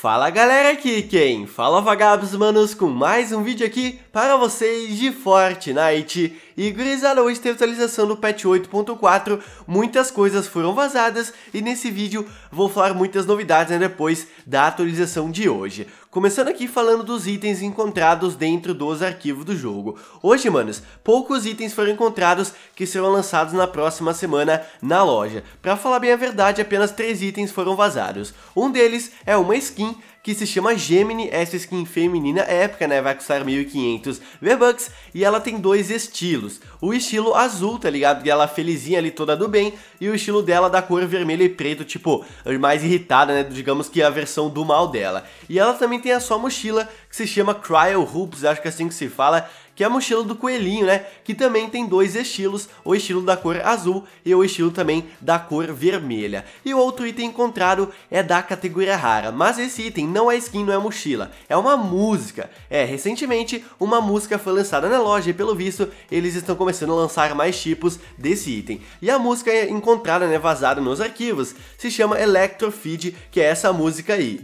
Fala galera aqui quem? Fala vagabos manos com mais um vídeo aqui para vocês de Fortnite E gurizada, hoje teve atualização do patch 8.4 Muitas coisas foram vazadas e nesse vídeo vou falar muitas novidades né, depois da atualização de hoje Começando aqui falando dos itens encontrados dentro dos arquivos do jogo. Hoje, manos, poucos itens foram encontrados que serão lançados na próxima semana na loja. Pra falar bem a verdade, apenas três itens foram vazados. Um deles é uma skin que se chama Gemini, essa skin feminina épica, né, vai custar 1500 V-Bucks e ela tem dois estilos. O estilo azul, tá ligado, que ela felizinha ali toda do bem, e o estilo dela da cor vermelho e preto, tipo, mais irritada, né, digamos que é a versão do mal dela. E ela também tem a sua mochila, que se chama Cryo Hoops, acho que é assim que se fala, que é a mochila do coelhinho, né? Que também tem dois estilos, o estilo da cor azul e o estilo também da cor vermelha. E o outro item encontrado é da categoria rara, mas esse item não é skin, não é mochila, é uma música. É, recentemente uma música foi lançada na loja e pelo visto eles estão começando a lançar mais tipos desse item. E a música é encontrada, né, vazada nos arquivos, se chama Electro Feed, que é essa música aí.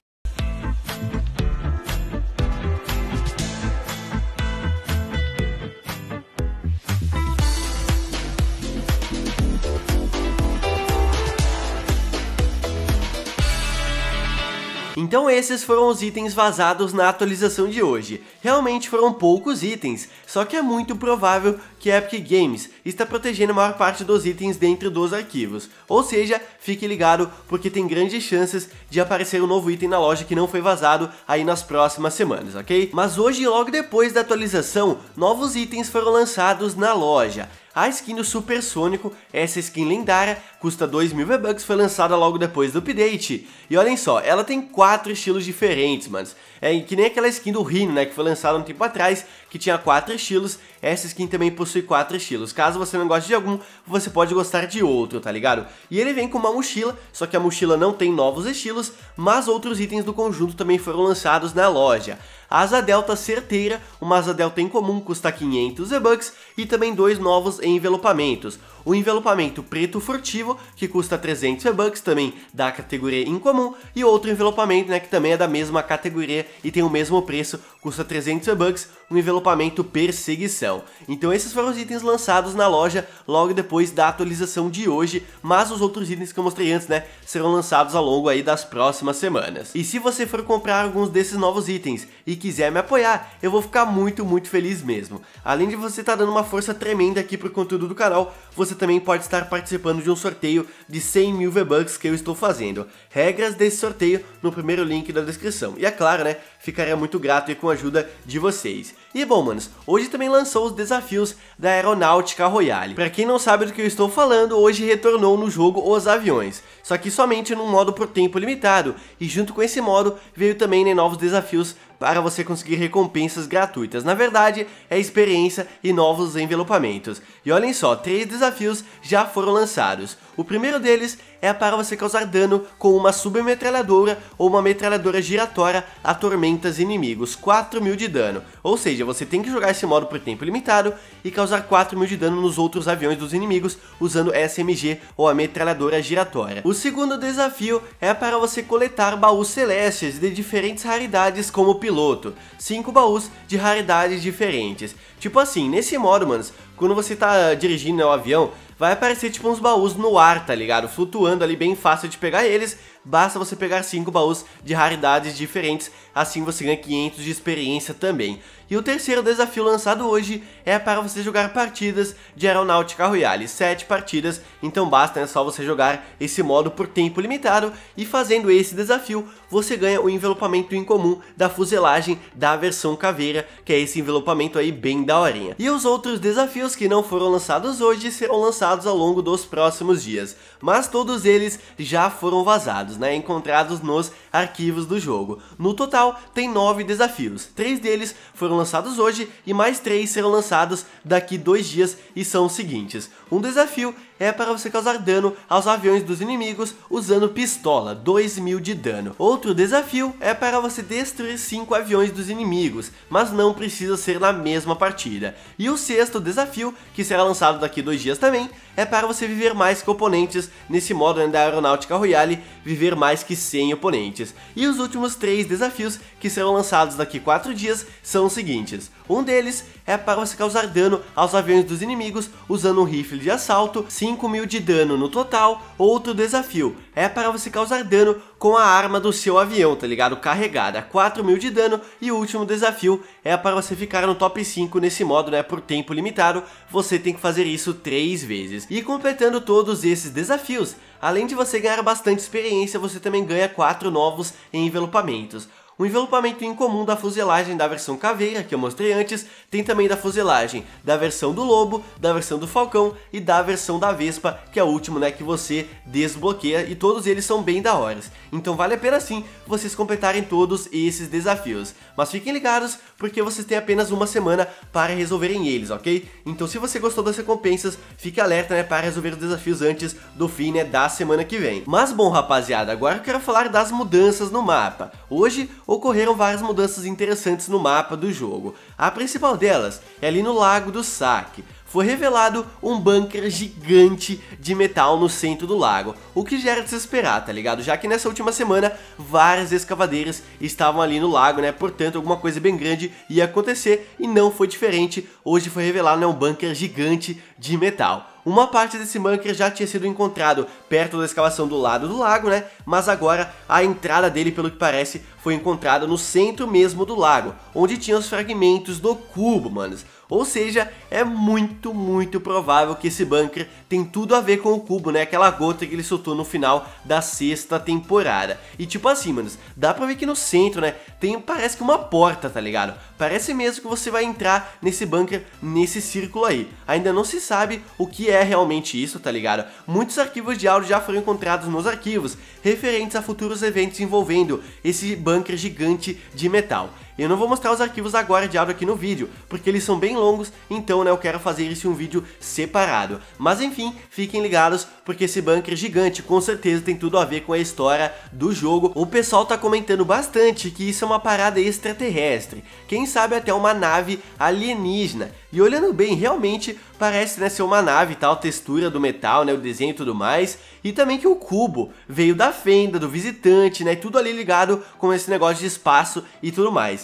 Então esses foram os itens vazados na atualização de hoje. Realmente foram poucos itens, só que é muito provável que a Epic Games está protegendo a maior parte dos itens dentro dos arquivos. Ou seja, fique ligado porque tem grandes chances de aparecer um novo item na loja que não foi vazado aí nas próximas semanas, ok? Mas hoje, logo depois da atualização, novos itens foram lançados na loja a skin do Supersônico, essa skin lendária, custa 2000 V-Bucks, foi lançada logo depois do update. E olhem só, ela tem quatro estilos diferentes, mano. É que nem aquela skin do Rhino, né, que foi lançada um tempo atrás, que tinha quatro estilos, essa skin também possui quatro estilos. Caso você não goste de algum, você pode gostar de outro, tá ligado? E ele vem com uma mochila, só que a mochila não tem novos estilos, mas outros itens do conjunto também foram lançados na loja. asa delta certeira, uma asa delta em comum custa 500 V-Bucks e também dois novos envelopamentos o envelopamento preto furtivo, que custa 300 V-Bucks, também da categoria incomum, e outro envelopamento, né, que também é da mesma categoria e tem o mesmo preço, custa 300 V-Bucks, um envelopamento perseguição. Então esses foram os itens lançados na loja logo depois da atualização de hoje, mas os outros itens que eu mostrei antes, né, serão lançados ao longo aí das próximas semanas. E se você for comprar alguns desses novos itens e quiser me apoiar, eu vou ficar muito, muito feliz mesmo. Além de você estar tá dando uma força tremenda aqui pro conteúdo do canal, você você também pode estar participando de um sorteio de 100 mil V-Bucks que eu estou fazendo. Regras desse sorteio no primeiro link da descrição. E é claro, né, ficaria muito grato e com a ajuda de vocês. E bom, manos, hoje também lançou os desafios da Aeronáutica Royale. Para quem não sabe do que eu estou falando, hoje retornou no jogo os aviões, só que somente num modo por tempo limitado, e junto com esse modo veio também né, novos desafios para você conseguir recompensas gratuitas. Na verdade, é experiência e novos envelopamentos. E olhem só, três desafios já foram lançados. O primeiro deles é para você causar dano com uma submetralhadora ou uma metralhadora giratória a tormentas inimigos, 4 mil de dano. Ou seja, você tem que jogar esse modo por tempo limitado e causar 4 mil de dano nos outros aviões dos inimigos usando SMG ou a metralhadora giratória. O segundo desafio é para você coletar baús celestes de diferentes raridades como piloto, 5 baús de raridades diferentes. Tipo assim, nesse modo, mano quando você tá ah, dirigindo o avião, vai aparecer tipo uns baús no ar, tá ligado? Flutuando ali, bem fácil de pegar eles basta você pegar 5 baús de raridades diferentes, assim você ganha 500 de experiência também. E o terceiro desafio lançado hoje é para você jogar partidas de Aeronáutica Royale, 7 partidas, então basta é só você jogar esse modo por tempo limitado e fazendo esse desafio você ganha o envelopamento incomum da fuselagem da versão caveira, que é esse envelopamento aí bem daorinha. E os outros desafios que não foram lançados hoje serão lançados ao longo dos próximos dias, mas todos eles já foram vazados dados, né, encontrados nos arquivos do jogo. No total, tem nove desafios. Três deles foram lançados hoje e mais três serão lançados daqui dois dias e são os seguintes. Um desafio é para você causar dano aos aviões dos inimigos usando pistola, 2 mil de dano. Outro desafio é para você destruir 5 aviões dos inimigos, mas não precisa ser na mesma partida. E o sexto desafio, que será lançado daqui dois dias também, é para você viver mais que oponentes nesse modo né, da Aeronáutica Royale, viver mais que 100 oponentes. E os últimos três desafios, que serão lançados daqui quatro dias, são os seguintes. Um deles é para você causar dano aos aviões dos inimigos usando um rifle de assalto, 5 mil de dano no total. Outro desafio é para você causar dano com a arma do seu avião, tá ligado? Carregada, 4 mil de dano. E o último desafio é para você ficar no top 5 nesse modo, né? Por tempo limitado, você tem que fazer isso 3 vezes. E completando todos esses desafios, além de você ganhar bastante experiência, você também ganha 4 novos envelopamentos. O envelopamento incomum da fuselagem da versão caveira, que eu mostrei antes, tem também da fuselagem da versão do Lobo, da versão do Falcão e da versão da Vespa, que é o último né, que você desbloqueia, e todos eles são bem da hora. Então vale a pena sim vocês completarem todos esses desafios. Mas fiquem ligados, porque vocês têm apenas uma semana para resolverem eles, ok? Então se você gostou das recompensas, fique alerta né, para resolver os desafios antes do fim né, da semana que vem. Mas bom rapaziada, agora eu quero falar das mudanças no mapa. Hoje ocorreram várias mudanças interessantes no mapa do jogo. A principal delas é ali no Lago do Saque foi revelado um bunker gigante de metal no centro do lago, o que já era de se esperar, tá ligado? Já que nessa última semana várias escavadeiras estavam ali no lago, né? Portanto, alguma coisa bem grande ia acontecer e não foi diferente. Hoje foi revelado né, um bunker gigante de metal. Uma parte desse bunker já tinha sido encontrado perto da escavação do lado do lago, né? Mas agora a entrada dele, pelo que parece, foi encontrada no centro mesmo do lago, onde tinha os fragmentos do cubo, manos. Ou seja, é muito, muito provável que esse bunker tem tudo a ver com o cubo, né? Aquela gota que ele soltou no final da sexta temporada. E tipo assim, manos, dá pra ver que no centro, né, tem, parece que uma porta, tá ligado? Parece mesmo que você vai entrar nesse bunker, nesse círculo aí. Ainda não se sabe o que é é realmente isso, tá ligado? Muitos arquivos de áudio já foram encontrados nos arquivos, referentes a futuros eventos envolvendo esse bunker gigante de metal. Eu não vou mostrar os arquivos agora de aqui no vídeo, porque eles são bem longos, então né, eu quero fazer isso em um vídeo separado. Mas enfim, fiquem ligados, porque esse bunker gigante com certeza tem tudo a ver com a história do jogo. O pessoal tá comentando bastante que isso é uma parada extraterrestre, quem sabe até uma nave alienígena. E olhando bem, realmente parece né, ser uma nave tal, textura do metal, né, o desenho e tudo mais. E também que o cubo veio da fenda, do visitante, né, tudo ali ligado com esse negócio de espaço e tudo mais.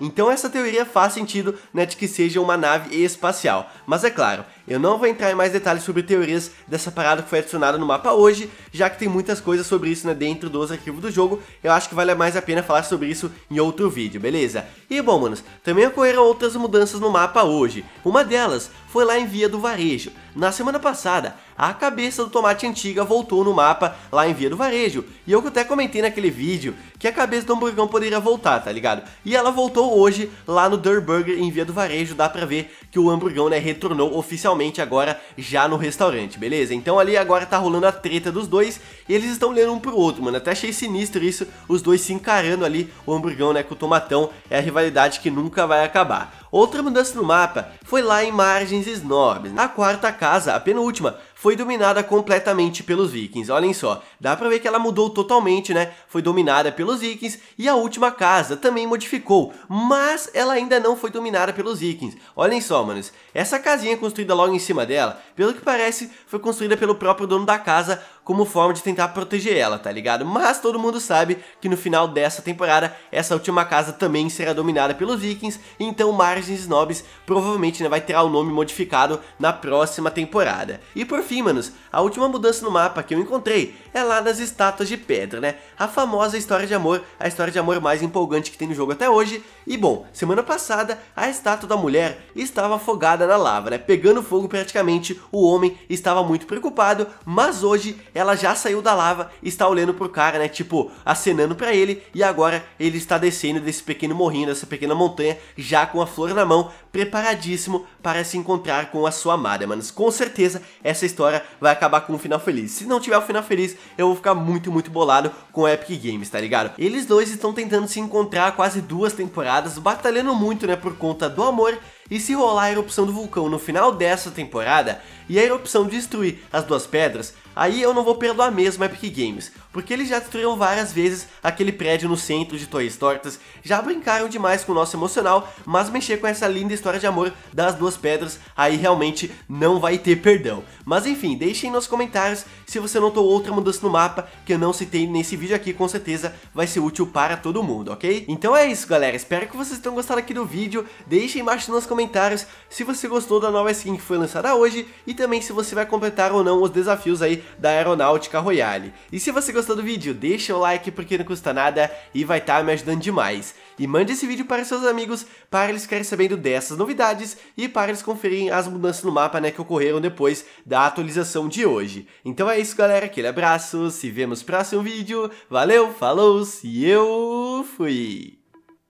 Então essa teoria faz sentido né, de que seja uma nave espacial. Mas é claro, eu não vou entrar em mais detalhes sobre teorias dessa parada que foi adicionada no mapa hoje, já que tem muitas coisas sobre isso né, dentro dos arquivos do jogo, eu acho que vale mais a pena falar sobre isso em outro vídeo, beleza? E bom, manos, também ocorreram outras mudanças no mapa hoje. Uma delas foi lá em Via do Varejo. Na semana passada, a cabeça do tomate antiga voltou no mapa lá em Via do Varejo, e eu até comentei naquele vídeo que a cabeça do hamburgão poderia voltar, tá ligado? E ela voltou então, hoje, lá no Der Burger em Via do Varejo, dá pra ver que o hamburgão, né, retornou oficialmente agora já no restaurante, beleza? Então ali agora tá rolando a treta dos dois e eles estão lendo um pro outro, mano. Até achei sinistro isso, os dois se encarando ali, o hamburgão, né, com o tomatão, é a rivalidade que nunca vai acabar. Outra mudança no mapa foi lá em Margens Snobs. A quarta casa, a penúltima, foi dominada completamente pelos vikings. Olhem só, dá pra ver que ela mudou totalmente, né? Foi dominada pelos vikings e a última casa também modificou, mas ela ainda não foi dominada pelos vikings. Olhem só, manos, essa casinha construída logo em cima dela, pelo que parece, foi construída pelo próprio dono da casa, como forma de tentar proteger ela, tá ligado? Mas todo mundo sabe que no final dessa temporada, essa última casa também será dominada pelos vikings, então Margins Snobs provavelmente né, vai ter o nome modificado na próxima temporada. E por fim, manos, a última mudança no mapa que eu encontrei é lá das estátuas de pedra, né? A famosa história de amor, a história de amor mais empolgante que tem no jogo até hoje. E bom, semana passada, a estátua da mulher estava afogada na lava, né? Pegando fogo praticamente, o homem estava muito preocupado, mas hoje ela já saiu da lava e está olhando pro cara, né? Tipo, acenando para ele e agora ele está descendo desse pequeno morrinho, dessa pequena montanha, já com a flor na mão, preparadíssimo para se encontrar com a sua amada, mano. Com certeza essa história vai acabar com um final feliz. Se não tiver um final feliz, eu vou ficar muito, muito bolado com o Epic Games, tá ligado? Eles dois estão tentando se encontrar há quase duas temporadas, batalhando muito, né, por conta do amor e se rolar a erupção do vulcão no final dessa temporada e a erupção destruir as duas pedras, aí eu não vou perdoar mesmo Epic Games porque eles já destruíram várias vezes aquele prédio no centro de Toy Tortas, já brincaram demais com o nosso emocional, mas mexer com essa linda história de amor das duas pedras aí realmente não vai ter perdão. Mas enfim, deixem nos comentários se você notou outra mudança no mapa que eu não citei nesse vídeo aqui, com certeza vai ser útil para todo mundo, ok? Então é isso galera, espero que vocês tenham gostado aqui do vídeo, deixem embaixo nos comentários se você gostou da nova skin que foi lançada hoje e também se você vai completar ou não os desafios aí da Aeronáutica Royale. E se você gostou gostou do vídeo, deixa o like porque não custa nada e vai estar tá me ajudando demais. E mande esse vídeo para seus amigos para eles ficarem sabendo dessas novidades e para eles conferirem as mudanças no mapa né, que ocorreram depois da atualização de hoje. Então é isso galera, aquele abraço, se vemos no próximo vídeo, valeu, falou e eu fui!